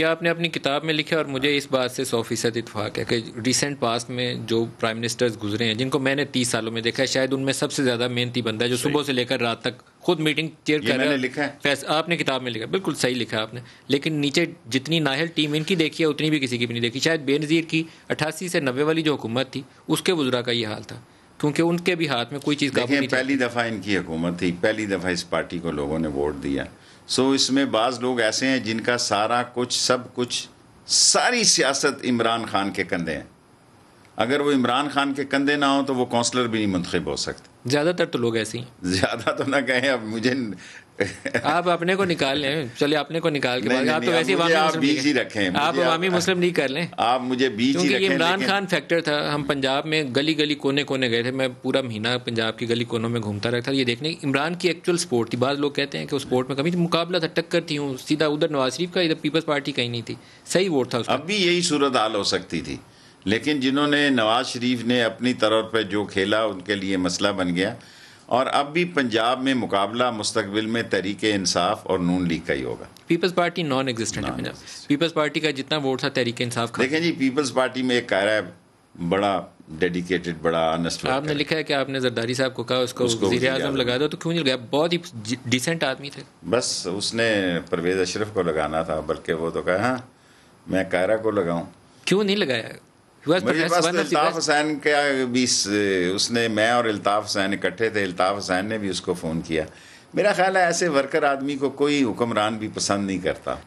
ये आपने अपनी किताब में लिखा और मुझे इस बात से सौ फीसद इतफाक़ है कि रिसेंट पास्ट में जो प्राइम मिनिस्टर्स गुजरे हैं जिनको मैंने तीस सालों में देखा है शायद उनमें सबसे ज़्यादा मेहनती बंदा है जो सुबह से लेकर रात तक खुद मीटिंग चेयर कर रहा है लिखा है आपने किताब में लिखा बिल्कुल सही लिखा आपने लेकिन नीचे जितनी नाहल टीम इनकी देखी है उतनी भी किसी की भी नहीं देखी शायद बेनज़ीर की अट्ठासी से नब्बे वाली जो हुकूमत थी उसके वजरा का ये हाल था क्योंकि उनके भी हाथ में कोई चीज़ का पहली दफ़ा इनकी हुकूमत थी पहली दफ़ा इस पार्टी को लोगों ने वोट दिया सो इसमें बाज़ लोग ऐसे हैं जिनका सारा कुछ सब कुछ सारी सियासत इमरान खान के कंधे हैं अगर वो इमरान खान के कंधे ना हो तो वो काउंसलर भी नहीं मुंतब हो सकते ज़्यादातर तो लोग ऐसे ही ज़्यादा तो ना कहें अब मुझे आप अपने को निकाल लें चलिए अपने को निकाल के नहीं, नहीं, आप तो वैसे आप ही रखें आप अवामी मुस्लिम नहीं कर लें आप मुझे बीच ही रखें इमरान खान फैक्टर था हम पंजाब में गली गली कोने कोने गए थे मैं पूरा महीना पंजाब की गली कोनों में घूमता रहता था ये देखने इमरान की एक्चुअल स्पोर्ट थी बाद लोग कहते हैं कि उस स्पोर्ट में कभी मुकाबला था टक्कर थी हूँ सीधा उधर नवाज शरीफ का इधर पीपल्स पार्टी कहीं नहीं थी सही वोट था अब भी यही सूरत हाल हो सकती थी लेकिन जिन्होंने नवाज शरीफ ने अपनी तरफ पर जो खेला उनके लिए मसला बन गया और अब भी पंजाब में मुकाबला मुस्तबिल में तहरीक इंसाफ और नून लीग का ही होगा पीपल्स पार्टी नॉन एग्जिस्टेंट है पंजाब पीपल्स पार्टी का जितना वोट था तहरीक इंसाफ देखें जी पीपल्स पार्टी में एक कायरा बड़ा डेडिकेटेड बड़ा ऑनेस्ट आपने लिखा है कि आपने जरदारी साहब को कहा उसको, उसको वजीर आजम लगा दो तो क्यों नहीं लगाया बहुत ही डिसेंट आदमी थे बस उसने परवेज अशरफ को लगाना था बल्कि वो तो कहा हाँ, मैं कायरा को लगाऊं क्यों नहीं लगाया तो मेरे पास तो हुसैन का भी उसने मैं और अल्ताफ हुसैन इकट्ठे थे अल्ताफ हुसैन ने भी उसको फ़ोन किया मेरा ख्याल है ऐसे वर्कर आदमी को कोई हुक्मरान भी पसंद नहीं करता